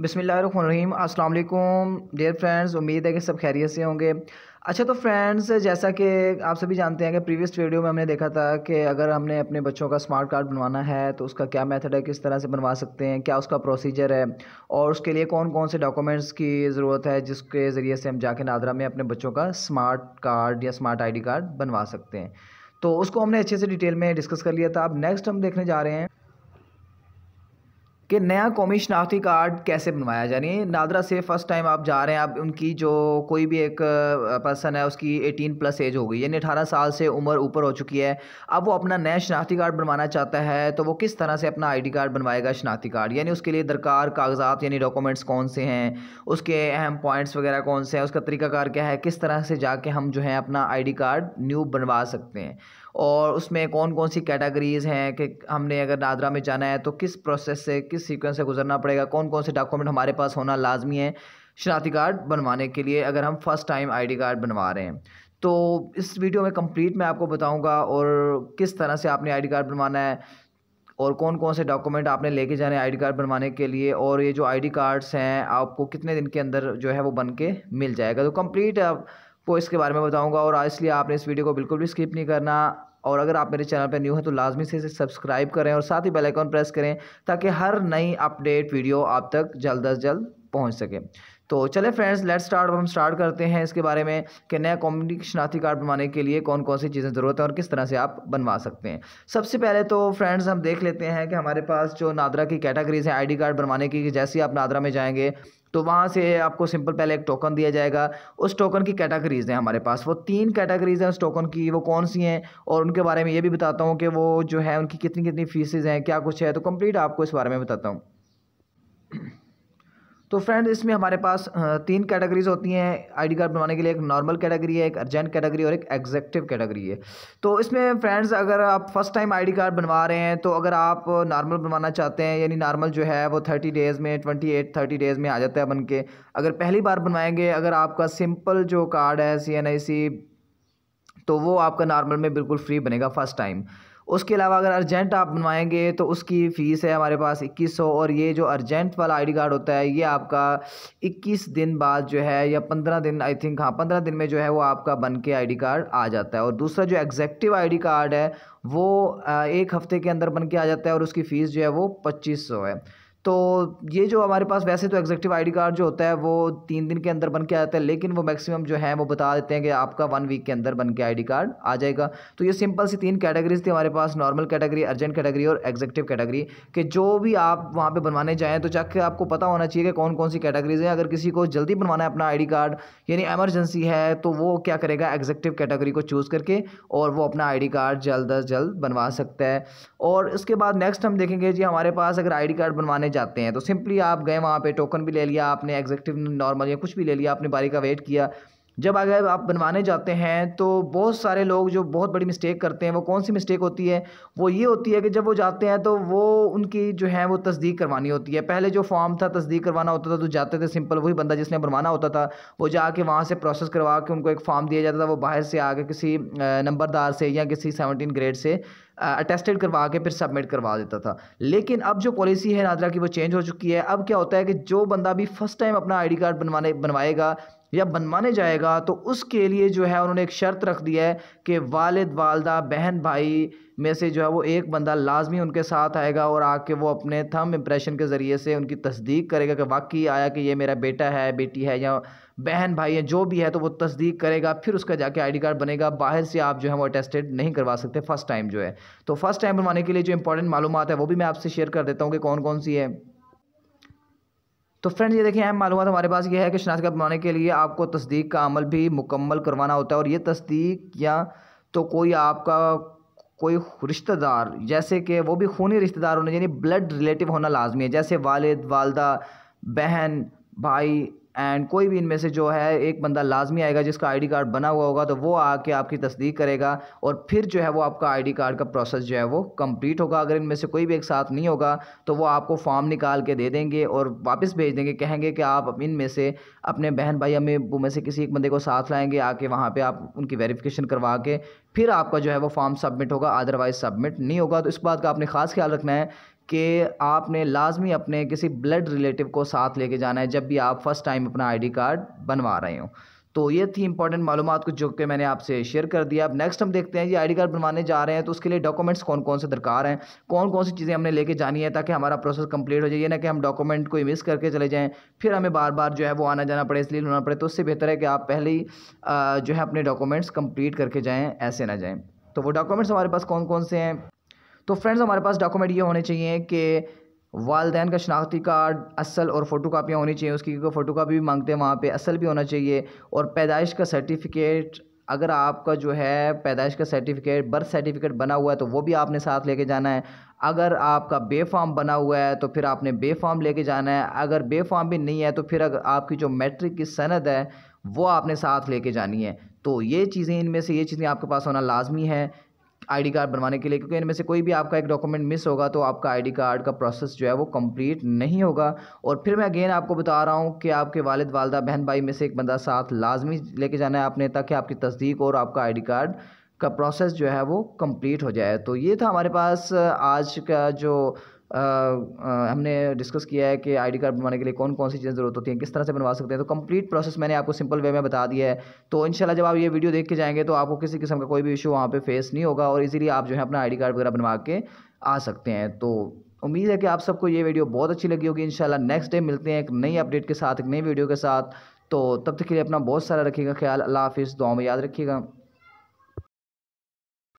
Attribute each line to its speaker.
Speaker 1: rim अल्लाम dear friends उम्मीद है कि सब खैरियत से होंगे अच्छा तो फ्रेंड्स जैसा कि आप सभी जानते हैं कि प्रीवियस वीडियो में हमने देखा था कि अगर हमने अपने बच्चों का स्मार्ट कार्ड बनवाना है तो उसका क्या मेथड है किस तरह से बनवा सकते हैं क्या उसका प्रोसीजर है और उसके लिए कौन कौन से डॉक्यूमेंट्स की ज़रूरत है जिसके ज़रिए से हम जाके नादरा में अपने बच्चों का स्मार्ट कार्ड या स्मार्ट आई कार्ड बनवा सकते हैं तो उसको हमने अच्छे से डिटेल में डिस्कस कर लिया था अब नेक्स्ट हम देखने जा रहे हैं कि नया कौमी शनाख्ती कार्ड कैसे बनवाया जाए नादरा से फ़र्स्ट टाइम आप जा रहे हैं आप उनकी जो कोई भी एक पर्सन है उसकी एटीन प्लस एज हो गई यानी अठारह साल से उम्र ऊपर हो चुकी है अब वो अपना नया शनाख्ती कार्ड बनवाना चाहता है तो वो किस तरह से अपना आईडी कार्ड बनवाएगा शनाख्ती कार्ड यानी उसके लिए दरकार कागजात यानी डॉक्यूमेंट्स कौन से हैं उसके अहम पॉइंट्स वगैरह कौन से हैं उसका तरीकाकार क्या है किस तरह से जाके हम जो है अपना आई कार्ड न्यू बनवा सकते हैं और उसमें कौन कौन सी कैटेगरीज़ हैं कि हमने अगर नादरा में जाना है तो किस प्रोसेस से किस सीक्वेंस से गुजरना पड़ेगा कौन कौन से डॉक्यूमेंट हमारे पास होना लाजमी है शनाती कार्ड बनवाने के लिए अगर हम फ़र्स्ट टाइम डी कार्ड बनवा रहे हैं तो इस वीडियो में कम्प्लीट मैं आपको बताऊँगा और किस तरह से आपने डी कार्ड बनवाना है और कौन कौन से डॉक्यूमेंट आपने लेके जाने आईडी कार्ड बनवाने के लिए और ये जो आईडी कार्ड्स हैं आपको कितने दिन के अंदर जो है वो बन के मिल जाएगा तो कंप्लीट आपको इसके बारे में बताऊंगा और इसलिए आपने इस वीडियो को बिल्कुल भी स्किप नहीं करना और अगर आप मेरे चैनल पर न्यू हैं तो लाजमी से इसे सब्सक्राइब करें और साथ ही बेल प्रेस करें ताकि हर नई अपडेट वीडियो आप तक जल्द अज जल्द पहुंच सके तो चले फ्रेंड्स लेट्स स्टार्ट हम स्टार्ट करते हैं इसके बारे में कि नया कम्युनिटी कार्ड बनवाने के लिए कौन कौन सी चीज़ें ज़रूरत हैं और किस तरह से आप बनवा सकते हैं सबसे पहले तो फ्रेंड्स हम देख लेते हैं कि हमारे पास जो नादरा की कैटेगरीज हैं आईडी कार्ड बनवाने की जैसे ही आप नादरा में जाएंगे तो वहाँ से आपको सिंपल पहले एक टोकन दिया जाएगा उस टोकन की कैटेगरीज़ हैं हमारे पास वो तीन कैटेगरीज़ हैं उस टोकन की वो कौन सी हैं और उनके बारे में ये भी बताता हूँ कि वो जो है उनकी कितनी कितनी फीसेज हैं क्या कुछ है तो कंप्लीट आपको इस बारे में बताता हूँ तो फ्रेंड इसमें हमारे पास तीन कैटेगरीज होती हैं आईडी कार्ड बनवाने के लिए एक नॉर्मल कैटेगरी है एक अर्जेंट कैटेगरी और एक एग्जेक्टिव कैटेगरी है तो इसमें फ्रेंड्स अगर आप फर्स्ट टाइम आईडी कार्ड बनवा रहे हैं तो अगर आप नॉर्मल बनवाना चाहते हैं यानी नॉर्मल जो है वो थर्टी डेज़ में ट्वेंटी एट थर्टी डेज़ में आ जाता है बन के अगर पहली बार बनवाएंगे अगर आपका सिंपल जो कार्ड है सी एन आई सी तो वो आपका नॉर्मल में बिल्कुल फ्री बनेगा फर्स्ट टाइम उसके अलावा अगर अर्जेंट आप बनवाएंगे तो उसकी फ़ीस है हमारे पास इक्कीस सौ और ये जो अर्जेंट वाला आईडी कार्ड होता है ये आपका इक्कीस दिन बाद जो है या पंद्रह दिन आई थिंक हाँ पंद्रह दिन में जो है वो आपका बन के आई कार्ड आ जाता है और दूसरा जो एग्जेक्टिव आई कार्ड है वो एक हफ़्ते के अंदर बन के आ जाता है और उसकी फ़ीस जो है वो पच्चीस सौ है तो ये जो हमारे पास वैसे तो एग्जेक्टिव आईडी कार्ड जो होता है वो तीन दिन के अंदर बन के आ जाता है लेकिन वो मैक्सिमम जो है वो बता देते हैं कि आपका वन वीक के अंदर बन के आईडी कार्ड आ जाएगा तो ये सिंपल सी तीन कैटेगरीज थी हमारे पास नॉर्मल कैटेगरी अर्जेंट कैटेगरी और एग्जेक्टिव कैटेगरी कि जो भी आप वहाँ पर बनवाने जाएँ तो चाहे आपको पता होना चाहिए कि कौन कौन सी कैटेगरीज हैं अगर किसी को जल्दी बनवाना है अपना आई कार्ड यानी एमरजेंसी है तो वो क्या करेगा एग्जेक्टिव कैटेगरी को चूज़ करके और वो अपना आई कार्ड जल्द अज जल्द बनवा सकता है और उसके बाद नेक्स्ट हम देखेंगे जी हमारे पास अगर आई कार्ड बनवाने चाहते हैं तो सिंपली आप गए वहाँ पर टोकन भी ले लिया आपने एग्जेक्टिव नॉर्मल या कुछ भी ले लिया आपने बारी का वेट किया जब अगर आप बनवाने जाते हैं तो बहुत सारे लोग जो बहुत बड़ी मिस्टेक करते हैं वो कौन सी मिस्टेक होती है वो ये होती है कि जब वो जाते हैं तो वो उनकी जो है वो तस्दीक करवानी होती है पहले जो फॉर्म था तस्दीक करवाना होता था तो जाते थे सिंपल वही बंदा जिसने बनवाना होता था वो जाके वहाँ से प्रोसेस करवा के उनको एक फॉर्म दिया जाता था वो बाहर से आके किसी नंबरदार से या किसी सेवनटीन ग्रेड से अटेस्टेड करवा के फिर सबमिट करवा देता था लेकिन अब जो पॉलिसी है नादरा की वो चेंज हो चुकी है अब क्या होता है कि जो बंदा भी फर्स्ट टाइम अपना आईडी कार्ड बनवाने बनवाएगा या बनवाने जाएगा तो उसके लिए जो है उन्होंने एक शर्त रख दी है कि वालिद वालदा बहन भाई में से जो है वो एक बंदा लाजमी उनके साथ आएगा और आके वो अपने थम इम्प्रेशन के ज़रिए से उनकी तस्दीक करेगा कि वाकई आया कि ये मेरा बेटा है बेटी है या बहन भाई है जो भी है तो वो तस्दीक करेगा फिर उसका जाके आईडी कार्ड बनेगा बाहर से आप जो है वो अटेस्टेड नहीं करवा सकते फ़र्स्ट टाइम जो है तो फर्स्ट टाइम बनवाने के लिए जो इंपॉर्टेंट मालूम है वो भी मैं आपसे शेयर कर देता हूँ कि कौन कौन सी है तो फ्रेंड्स ये देखिए अहम मालूम हमारे पास ये है कि शनाख्त बनाने के लिए आपको तस्दीक का अमल भी मुकम्मल करवाना होता है और ये तस्दीक या तो कोई आपका कोई रिश्तेदार जैसे कि वो भी खूनी रिश्तेदार होना यानी ब्लड रिलेटिव होना लाजमी है जैसे वालिद वालदा बहन भाई एंड कोई भी इनमें से जो है एक बंदा लाजमी आएगा जिसका आईडी कार्ड बना हुआ होगा तो वो आके आपकी तस्दीक करेगा और फिर जो है वो आपका आईडी कार्ड का प्रोसेस जो है वो कंप्लीट होगा अगर इनमें से कोई भी एक साथ नहीं होगा तो वो आपको फॉर्म निकाल के दे देंगे और वापस भेज देंगे कहेंगे कि आप इनमें से अपने बहन भाई अम्मी अबू में से किसी एक बंदे को साथ लाएंगे आके वहाँ पर आप उनकी वेरीफिकेशन करवा के फिर आपका जो है वो फॉर्म सबमिट होगा अदरवाइज़ सबमिट नहीं होगा तो इस बात का आपने ख़ास ख्याल रखना है कि आपने लाजमी अपने किसी ब्लड रिलेटिव को साथ लेके जाना है जब भी आप फ़र्स्ट टाइम अपना आईडी कार्ड बनवा रहे हो तो ये थी इंपॉर्टेंट मालूम कुछ जो कि मैंने आपसे शेयर कर दिया अब नेक्स्ट हम देखते हैं ये आईडी कार्ड बनवाने जा रहे हैं तो उसके लिए डॉक्यूमेंट्स कौन कौन से दरकार हैं कौन कौन सी चीज़ें हमने लेके जानी है ताकि हमारा प्रोसेस कंप्लीट हो जाए ये ना कि हम डॉक्यूमेंट को मिस करके चले जाएँ फिर हमें बार बार जो है वो आना जाना पड़े इसलिए होना पड़े तो उससे बेहतर है कि आप पहले ही जो है अपने डॉक्यूमेंट्स कम्प्लीट करके जाएँ ऐसे ना जाएँ तो वो डॉक्यूमेंट्स हमारे पास कौन कौन से हैं तो फ्रेंड्स हमारे पास डॉक्यूमेंट ये होने चाहिए कि वालदेन का शनाख्ती कार्ड असल और फ़ोटो कापियाँ होनी चाहिए उसकी क्योंकि फ़ोटो कापी भी मांगते हैं वहाँ पे असल भी होना चाहिए और पैदाइश का सर्टिफिकेट अगर आपका जो है पैदाइश का सर्टिफिकेट बर्थ सर्टिफिकेट बना हुआ है तो वो भी आपने साथ लेके जाना है अगर आपका बे फॉर्म बना हुआ है तो फिर आपने बे फॉर्म लेके जाना है अगर बे फॉर्म भी नहीं है तो फिर अगर आपकी जो मैट्रिक की सनद है वो आपने साथ लेके जानी है तो ये चीज़ें इनमें से ये चीज़ें आपके पास होना लाजमी है आईडी कार्ड बनवाने के लिए क्योंकि इनमें से कोई भी आपका एक डॉक्यूमेंट मिस होगा तो आपका आईडी कार्ड का प्रोसेस जो है वो कंप्लीट नहीं होगा और फिर मैं अगेन आपको बता रहा हूँ कि आपके वालिद वालदा बहन भाई में से एक बंदा साथ लाजमी लेके जाना है आपने ताकि आपकी तस्दीक और आपका आई कार्ड का प्रोसेस जो है वो कम्प्लीट हो जाए तो ये था हमारे पास आज का जो हमने डिस्कस किया है कि आईडी कार्ड बनवाने के लिए कौन कौन सी चीज़ें ज़रूरत होती हैं किस तरह से बनवा सकते हैं तो कंप्लीट प्रोसेस मैंने आपको सिंपल वे में बता दिया है तो इंशाल्लाह जब आप ये वीडियो देख के जाएंगे तो आपको किसी किस्म का कोई भी इशू वहाँ पर फेस नहीं होगा और इजीली आप जो है अपना आईडी कार्ड वगैरह बनवा के आ सकते हैं तो उम्मीद है कि आप सबको ये वीडियो बहुत अच्छी लगी होगी इंशाल्लाह नेक्स्ट डे मिलते हैं एक नई अपडेट के साथ एक नई वीडियो के साथ तो तब तक के लिए अपना बहुत सारा रखिएगा ख्याल अल्लाह हाफिज़ दुआ में याद रखिएगा